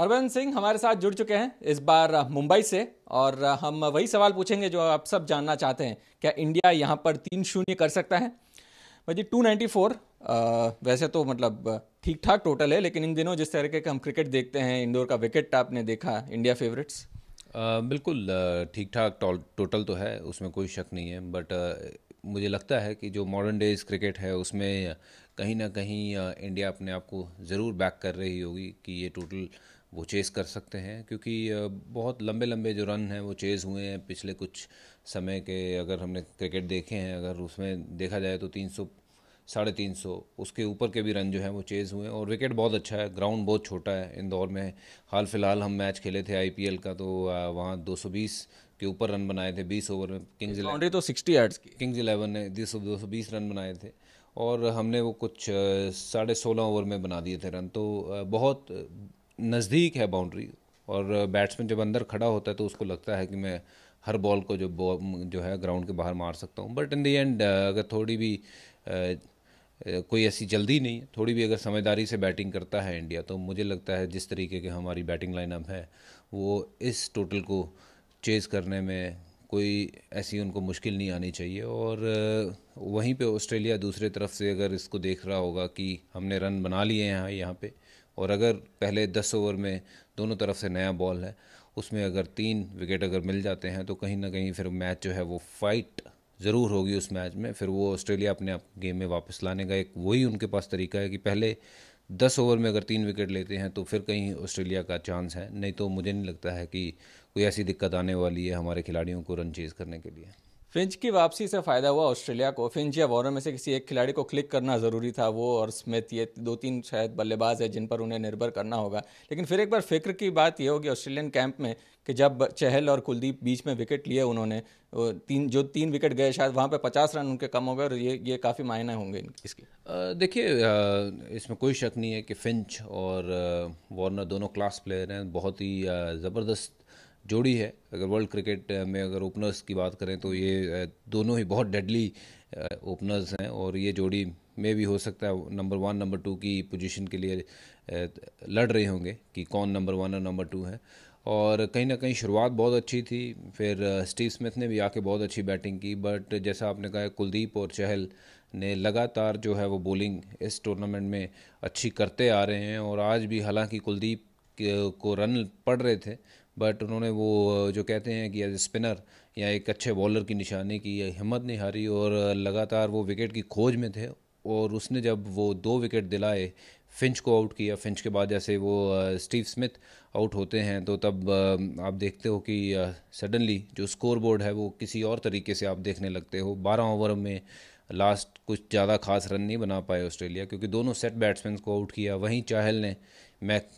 हरबंस सिंह हमारे साथ जुड़ चुके हैं इस बार मुंबई से और हम वही सवाल पूछेंगे जो आप सब जानना चाहते हैं क्या इंडिया यहाँ पर तीन शून्य कर सकता है भाई जी टू नाइन्टी फोर वैसे तो मतलब ठीक ठाक टोटल है लेकिन इन दिनों जिस तरीके का हम क्रिकेट देखते हैं इंडोर का विकेट आपने देखा इंडिया फेवरेट्स बिल्कुल ठीक ठाक टोटल तो है उसमें कोई शक नहीं है बट मुझे लगता है कि जो मॉडर्न डेज क्रिकेट है उसमें कहीं ना कहीं इंडिया अपने आप को ज़रूर बैक कर रही होगी कि ये टोटल वो चेज़ कर सकते हैं क्योंकि बहुत लंबे लंबे जो रन हैं वो चेज़ हुए हैं पिछले कुछ समय के अगर हमने क्रिकेट देखे हैं अगर उसमें देखा जाए तो तीन सौ साढ़े तीन सौ उसके ऊपर के भी रन जो हैं वो चेज़ हुए हैं और विकेट बहुत अच्छा है ग्राउंड बहुत छोटा है इंदौर में हाल फिलहाल हम मैच खेले थे आई का तो वहाँ दो के ऊपर रन बनाए थे बीस ओवर में किंग्स इलेवन तो सिक्सटी यार्ड्स की किंग्स इलेवन ने दो सौ बीस रन बनाए थे और हमने वो कुछ साढ़े सोलह ओवर में बना दिए थे रन तो बहुत नज़दीक है बाउंड्री और बैट्समैन जब अंदर खड़ा होता है तो उसको लगता है कि मैं हर बॉल को जो जो है ग्राउंड के बाहर मार सकता हूँ बट इन दी एंड अगर थोड़ी भी कोई ऐसी जल्दी नहीं थोड़ी भी अगर समझदारी से बैटिंग करता है इंडिया तो मुझे लगता है जिस तरीके की हमारी बैटिंग लाइनअप है वो इस टोटल को चेज़ करने में कोई ऐसी उनको मुश्किल नहीं आनी चाहिए और वहीं पे ऑस्ट्रेलिया दूसरे तरफ से अगर इसको देख रहा होगा कि हमने रन बना लिए हैं यहाँ पे और अगर पहले दस ओवर में दोनों तरफ से नया बॉल है उसमें अगर तीन विकेट अगर मिल जाते हैं तो कहीं ना कहीं फिर मैच जो है वो फाइट ज़रूर होगी उस मैच में फिर वो ऑस्ट्रेलिया अपने आप गेम में वापस लाने का एक वही उनके पास तरीका है कि पहले दस ओवर में अगर तीन विकेट लेते हैं तो फिर कहीं ऑस्ट्रेलिया का चांस है नहीं तो मुझे नहीं लगता है कि कोई ऐसी दिक्कत आने वाली है हमारे खिलाड़ियों को रन चेज़ करने के लिए फिंच की वापसी से फ़ायदा हुआ ऑस्ट्रेलिया को फिंच या वॉरन में से किसी एक खिलाड़ी को क्लिक करना ज़रूरी था वो और स्मिथ ये दो तीन शायद बल्लेबाज है जिन पर उन्हें निर्भर करना होगा लेकिन फिर एक बार फिक्र की बात यह होगी ऑस्ट्रेलियन कैंप में कि जब चहल और कुलदीप बीच में विकेट लिए उन्होंने तीन जो तीन विकेट गए शायद वहाँ पर पचास रन उनके कम हो गए और ये ये काफ़ी मायने होंगे इसके देखिए इसमें कोई शक नहीं है कि फिंच और वार्नर दोनों क्लास प्लेयर हैं बहुत ही ज़बरदस्त जोड़ी है अगर वर्ल्ड क्रिकेट में अगर ओपनर्स की बात करें तो ये दोनों ही बहुत डेडली ओपनर्स हैं और ये जोड़ी में भी हो सकता है नंबर वन नंबर टू की पोजीशन के लिए लड़ रहे होंगे कि कौन नंबर वन और नंबर टू है और कहीं ना कहीं शुरुआत बहुत अच्छी थी फिर स्टीव स्मिथ ने भी आके बहुत अच्छी बैटिंग की बट जैसा आपने कहा कुलदीप और चहल ने लगातार जो है वो बॉलिंग इस टूर्नामेंट में अच्छी करते आ रहे हैं और आज भी हालांकि कुलदीप को रन पड़ रहे थे बट उन्होंने वो जो कहते हैं कि एज स्पिनर या एक अच्छे बॉलर की निशानी की हिम्मत नहीं हारी और लगातार वो विकेट की खोज में थे और उसने जब वो दो विकेट दिलाए फिंच को आउट किया फिंच के बाद जैसे वो स्टीव स्मिथ आउट होते हैं तो तब आप देखते हो कि सडनली जो स्कोर बोर्ड है वो किसी और तरीके से आप देखने लगते हो बारह ओवर में लास्ट कुछ ज़्यादा खास रन नहीं बना पाए ऑस्ट्रेलिया क्योंकि दोनों सेट बैट्समैन को आउट किया वहीं चाहल ने मैक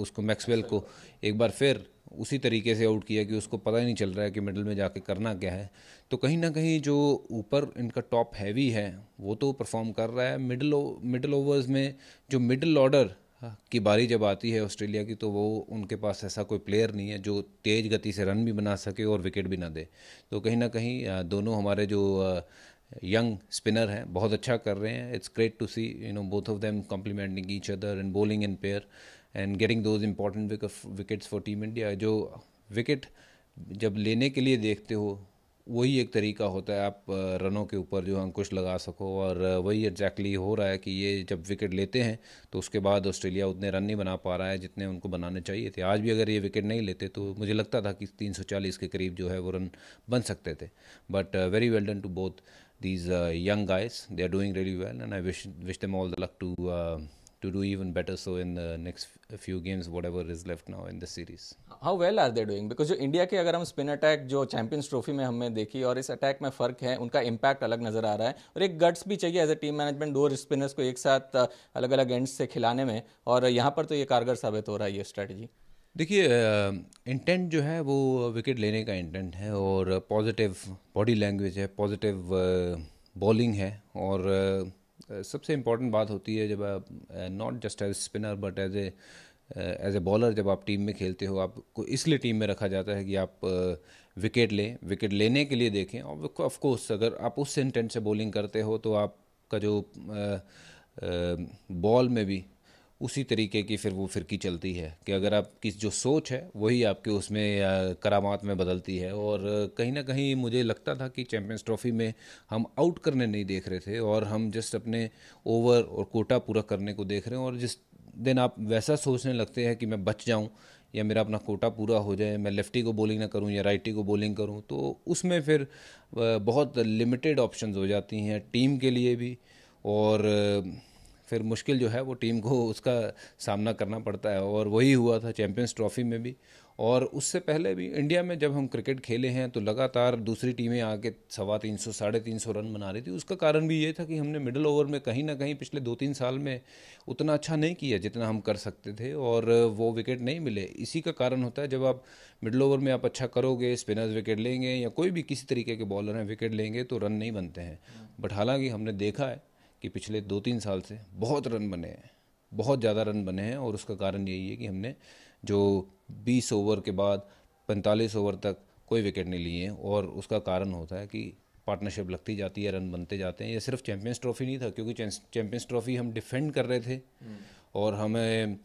उसको मैक्सवेल को एक बार फिर उसी तरीके से आउट किया कि उसको पता ही नहीं चल रहा है कि मिडल में जाके करना क्या है तो कहीं ना कहीं जो ऊपर इनका टॉप हैवी है वो तो परफॉर्म कर रहा है मिडल मिडल ओवर्स में जो मिडल ऑर्डर हाँ, की बारी जब आती है ऑस्ट्रेलिया की तो वो उनके पास ऐसा कोई प्लेयर नहीं है जो तेज़ गति से रन भी बना सके और विकेट भी ना दे तो कहीं ना कहीं हाँ, दोनों हमारे जो यंग हाँ, स्पिनर हैं बहुत अच्छा कर रहे हैं it's great to see you know both of them complementing each other in bowling in pair and getting those important wickets for team India जो विकेट जब लेने के लिए देखते हो वही एक तरीका होता है आप रनों के ऊपर जो अंकुश लगा सको और वही एग्जैक्टली हो रहा है कि ये जब विकेट लेते हैं तो उसके बाद ऑस्ट्रेलिया उतने रन नहीं बना पा रहा है जितने उनको बनाने चाहिए थे आज भी अगर ये विकेट नहीं लेते तो मुझे लगता था कि 340 के करीब जो है वो रन बन सकते थे but very well done to both these young guys they are doing really well and I wish wish them all the luck to to do even better so in the next few games whatever is left now in the series how well are they doing because जो India के अगर हम spin attack जो champions trophy में हमने देखी और इस अटैक में फ़र्क है उनका इम्पैक्ट अलग नज़र आ रहा है और एक गट्स भी चाहिए एज ए टीम मैनेजमेंट दो स्पिनर्स को एक साथ अलग अलग एंड्स से खिलाने में और यहाँ पर तो ये कारगर साबित हो रहा है ये स्ट्रैटेजी देखिए इंटेंट जो है वो विकेट लेने का इंटेंट है और पॉजिटिव बॉडी लैंग्वेज है पॉजिटिव बॉलिंग है और uh, Uh, सबसे इम्पॉर्टेंट बात होती है जब आप not just as spinner but as as a bowler जब आप टीम में खेलते हो आपको इसलिए टीम में रखा जाता है कि आप विकेट uh, लें विकेट लेने के लिए देखें और ऑफकोर्स अगर आप उस इंटेंट से बॉलिंग करते हो तो आपका जो बॉल uh, में भी उसी तरीके की फिर वो फिरकी चलती है कि अगर आपकी जो सोच है वही आपके उसमें करामात में बदलती है और कहीं ना कहीं मुझे लगता था कि चैम्पियंस ट्रॉफ़ी में हम आउट करने नहीं देख रहे थे और हम जस्ट अपने ओवर और कोटा पूरा करने को देख रहे हैं और जिस दिन आप वैसा सोचने लगते हैं कि मैं बच जाऊँ या मेरा अपना कोटा पूरा हो जाए मैं लेफ्टी को बॉलिंग ना करूं या राइटी को बॉलिंग करूं तो उसमें फिर बहुत लिमिटेड ऑप्शंस हो जाती हैं टीम के लिए भी और फिर मुश्किल जो है वो टीम को उसका सामना करना पड़ता है और वही हुआ था चैम्पियंस ट्रॉफी में भी और उससे पहले भी इंडिया में जब हम क्रिकेट खेले हैं तो लगातार दूसरी टीमें आके सवा तीन सौ साढ़े तीन सौ रन बना रही थी उसका कारण भी ये था कि हमने मिडल ओवर में कहीं ना कहीं पिछले दो तीन साल में उतना अच्छा नहीं किया जितना हम कर सकते थे और वो विकेट नहीं मिले इसी का कारण होता है जब आप मिडल ओवर में आप अच्छा करोगे स्पिनर्स विकेट लेंगे या कोई भी किसी तरीके के बॉलर हैं विकेट लेंगे तो रन नहीं बनते हैं बट हालांकि हमने देखा है कि पिछले दो तीन साल से बहुत रन बने हैं बहुत ज़्यादा रन बने हैं और उसका कारण यही है कि हमने जो 20 ओवर के बाद 45 ओवर तक कोई विकेट नहीं लिए हैं और उसका कारण होता है कि पार्टनरशिप लगती जाती है रन बनते जाते हैं ये सिर्फ चैम्पियंस ट्रॉफी नहीं था क्योंकि चैम्पियंस ट्रॉफी हम डिफेंड कर रहे थे हम्म। और हमें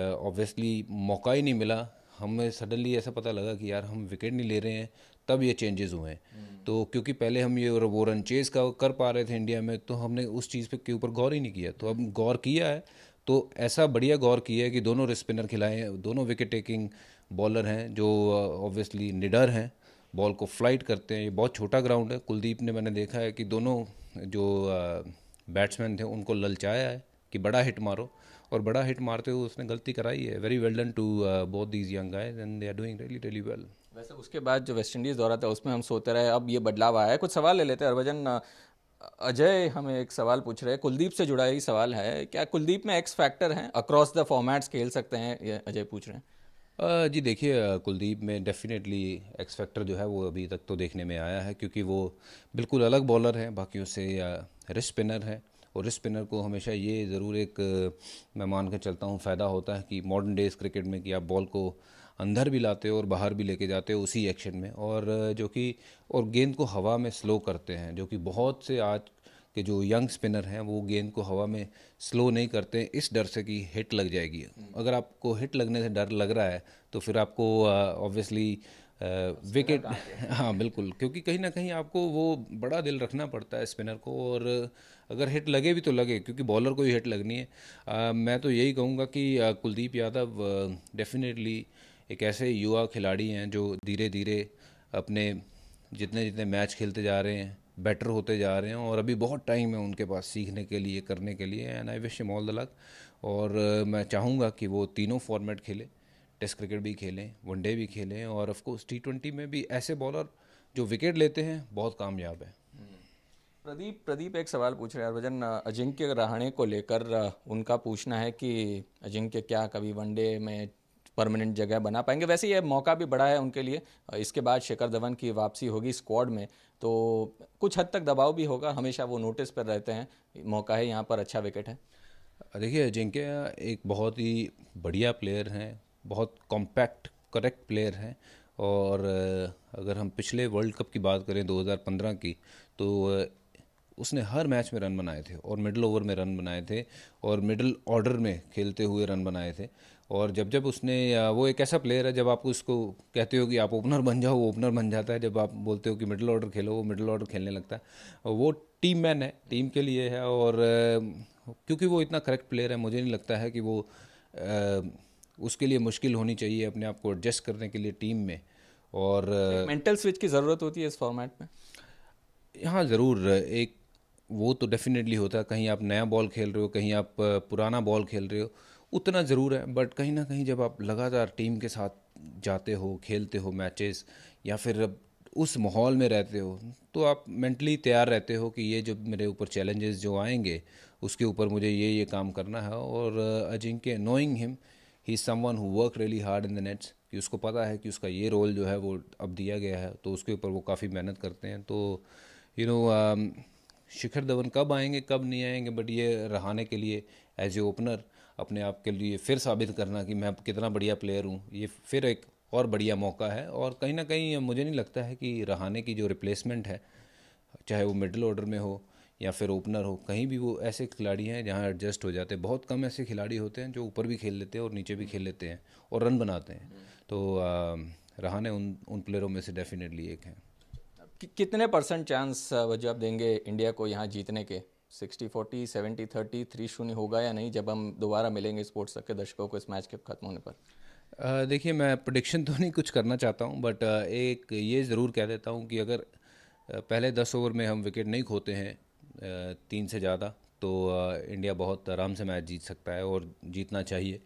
ऑब्वियसली मौका ही नहीं मिला हमें सडनली ऐसा पता लगा कि यार हम विकेट नहीं ले रहे हैं तब ये चेंजेस हुए हैं हम्म। तो क्योंकि पहले हम ये वो रन चेज का कर पा रहे थे इंडिया में तो हमने उस चीज़ पे के ऊपर गौर ही नहीं किया तो अब गौर किया है तो ऐसा बढ़िया गौर किया है कि दोनों स्पिनर खिलाए दोनों विकेट टेकिंग बॉलर हैं जो ऑब्वियसली uh, निडर हैं बॉल को फ्लाइट करते हैं ये बहुत छोटा ग्राउंड है कुलदीप ने मैंने देखा है कि दोनों जो बैट्समैन uh, थे उनको ललचाया है कि बड़ा हिट मारो और बड़ा हिट मारते हुए उसने गलती कराई है very well done to both these young guys and they are doing really really well वैसे उसके बाद जो वेस्ट इंडीज़ दौरा था उसमें हम सोते रहे अब ये बदलाव आया है कुछ सवाल ले लेते हैं हरभजन अजय हमें एक सवाल पूछ रहे हैं कुलदीप से जुड़ा ही सवाल है क्या कुलदीप में एक्स फैक्टर हैं अक्रॉस द फॉर्मेट्स खेल सकते हैं ये अजय पूछ रहे हैं जी देखिए कुलदीप में डेफिनेटली एक्स फैक्टर जो है वो अभी तक तो देखने में आया है क्योंकि वो बिल्कुल अलग बॉलर हैं बाकियों से रिस्ट स्पिनर और इस स्पिनर को हमेशा ये ज़रूर एक मैं मान के चलता हूँ फ़ायदा होता है कि मॉडर्न डेज़ क्रिकेट में कि आप बॉल को अंदर भी लाते हो और बाहर भी लेके जाते हो उसी एक्शन में और जो कि और गेंद को हवा में स्लो करते हैं जो कि बहुत से आज के जो यंग स्पिनर हैं वो गेंद को हवा में स्लो नहीं करते इस डर से कि हिट लग जाएगी अगर आपको हिट लगने से डर लग रहा है तो फिर आपको ऑब्वियसली uh, विकेट हाँ बिल्कुल क्योंकि कहीं ना कहीं आपको वो बड़ा दिल रखना पड़ता है स्पिनर को और अगर हिट लगे भी तो लगे क्योंकि बॉलर को ही हिट लगनी है आ, मैं तो यही कहूँगा कि कुलदीप यादव डेफिनेटली एक ऐसे युवा खिलाड़ी हैं जो धीरे धीरे अपने जितने जितने मैच खेलते जा रहे हैं बेटर होते जा रहे हैं और अभी बहुत टाइम है उनके पास सीखने के लिए करने के लिए and I wish mall the luck और मैं चाहूँगा कि वो तीनों फॉर्मेट खेले टेस्ट क्रिकेट भी खेलें वनडे भी खेलें और ऑफकोर्स टी ट्वेंटी में भी ऐसे बॉलर जो विकेट लेते हैं बहुत कामयाब है प्रदीप प्रदीप एक सवाल पूछ रहे हैं हरभजन अजिंक्य रहाणे को लेकर उनका पूछना है कि अजिंक्य क्या कभी वनडे में परमानेंट जगह बना पाएंगे वैसे ये मौका भी बड़ा है उनके लिए इसके बाद शेखर धवन की वापसी होगी स्क्वाड में तो कुछ हद तक दबाव भी होगा हमेशा वो नोटिस पर रहते हैं मौका है यहाँ पर अच्छा विकेट है देखिए अजिंक्य एक बहुत ही बढ़िया प्लेयर हैं बहुत कॉम्पैक्ट करेक्ट प्लेयर है और अगर हम पिछले वर्ल्ड कप की बात करें 2015 की तो उसने हर मैच में रन बनाए थे और मिडल ओवर में रन बनाए थे और मिडल ऑर्डर में खेलते हुए रन बनाए थे और जब जब उसने वो एक ऐसा प्लेयर है जब आप उसको कहते हो कि आप ओपनर बन जाओ वो ओपनर बन जाता है जब आप बोलते हो कि मिडल ऑर्डर खेलो वो मिडल ऑर्डर खेलने लगता है वो टीम मैन है टीम के लिए है और क्योंकि वो इतना करेक्ट प्लेयर है मुझे नहीं लगता है कि वो उसके लिए मुश्किल होनी चाहिए अपने आप को एडजस्ट करने के लिए टीम में और मेंटल स्विच की ज़रूरत होती है इस फॉर्मेट में हाँ ज़रूर एक वो तो डेफिनेटली होता है कहीं आप नया बॉल खेल रहे हो कहीं आप पुराना बॉल खेल रहे हो उतना ज़रूर है बट कहीं ना कहीं जब आप लगातार टीम के साथ जाते हो खेलते हो मैचेस या फिर उस माहौल में रहते हो तो आप मेंटली तैयार रहते हो कि ये जो मेरे ऊपर चैलेंजेस जो आएंगे उसके ऊपर मुझे ये ये काम करना है और Ajinkya knowing him he someone who work really hard in the nets कि उसको पता है कि उसका ये रोल जो है वो अब दिया गया है तो उसके ऊपर वो काफ़ी मेहनत करते हैं तो you know um, Shikhar Dhawan कब आएंगे कब नहीं आएंगे बट ये रहाने के लिए एज ए ओपनर अपने आप के लिए फिर साबित करना कि मैं कितना बढ़िया प्लेयर हूँ ये फिर एक और बढ़िया मौका है और कहीं ना कहीं मुझे नहीं लगता है कि रहाने की जो रिप्लेसमेंट है चाहे वो मिडल ऑर्डर में हो या फिर ओपनर हो कहीं भी वो ऐसे खिलाड़ी हैं जहाँ एडजस्ट हो जाते हैं बहुत कम ऐसे खिलाड़ी होते हैं जो ऊपर भी खेल लेते हैं और नीचे भी खेल लेते हैं और रन बनाते हैं तो रहाने उन उन प्लेयरों में से डेफिनेटली एक हैं कि, कितने परसेंट चांस वजह आप देंगे इंडिया को यहाँ जीतने के sixty forty seventy thirty three शून्य होगा या नहीं जब हम दोबारा मिलेंगे स्पोर्ट्स के दर्शकों को इस मैच के खत्म होने पर देखिए मैं प्रडिक्शन तो नहीं कुछ करना चाहता हूँ बट एक ये ज़रूर कह देता हूँ कि अगर पहले दस ओवर में हम विकेट नहीं खोते हैं तीन से ज़्यादा तो इंडिया बहुत आराम से मैच जीत सकता है और जीतना चाहिए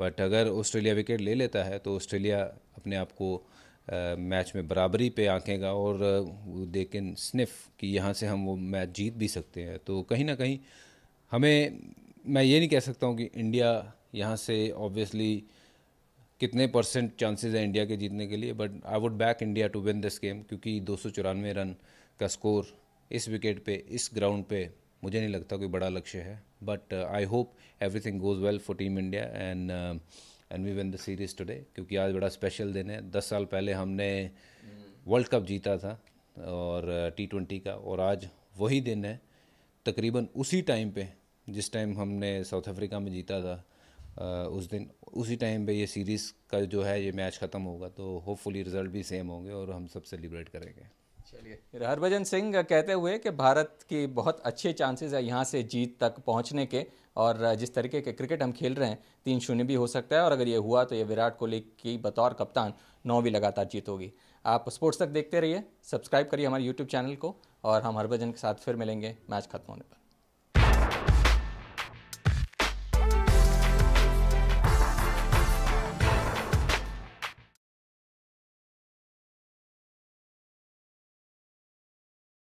बट अगर ऑस्ट्रेलिया विकेट ले लेता है तो ऑस्ट्रेलिया अपने आप को मैच में बराबरी पे आंकेगा और दे कैन स्निफ कि यहाँ से हम वो मैच जीत भी सकते हैं तो कहीं ना कहीं हमें मैं ये नहीं कह सकता हूँ कि इंडिया यहाँ से ऑब्वियसली कितने परसेंट चांसेस हैं इंडिया के जीतने के लिए but I would back India to win this game क्योंकि दो रन का स्कोर इस विकेट पे इस ग्राउंड पे मुझे नहीं लगता कोई बड़ा लक्ष्य है but I hope everything goes well for team India and and we win the series today क्योंकि आज बड़ा स्पेशल दिन है दस साल पहले हमने वर्ल्ड कप जीता था और टी uh, ट्वेंटी का और आज वही दिन है तकरीबन उसी टाइम पे जिस टाइम हमने साउथ अफ्रीका में जीता था Uh, उस दिन उसी टाइम पे ये सीरीज़ का जो है ये मैच ख़त्म होगा तो होपफुली रिज़ल्ट भी सेम होंगे और हम सब सेलिब्रेट करेंगे चलिए हरभजन सिंह कहते हुए कि भारत की बहुत अच्छे चांसेस है यहाँ से जीत तक पहुँचने के और जिस तरीके के क्रिकेट हम खेल रहे हैं तीन शून्य भी हो सकता है और अगर ये हुआ तो ये विराट कोहली की बतौर कप्तान नौवीं लगातार जीत होगी आप स्पोर्ट्स तक देखते रहिए सब्सक्राइब करिए हमारे यूट्यूब चैनल को और हम हरभजन के साथ फिर मिलेंगे मैच खत्म होने पर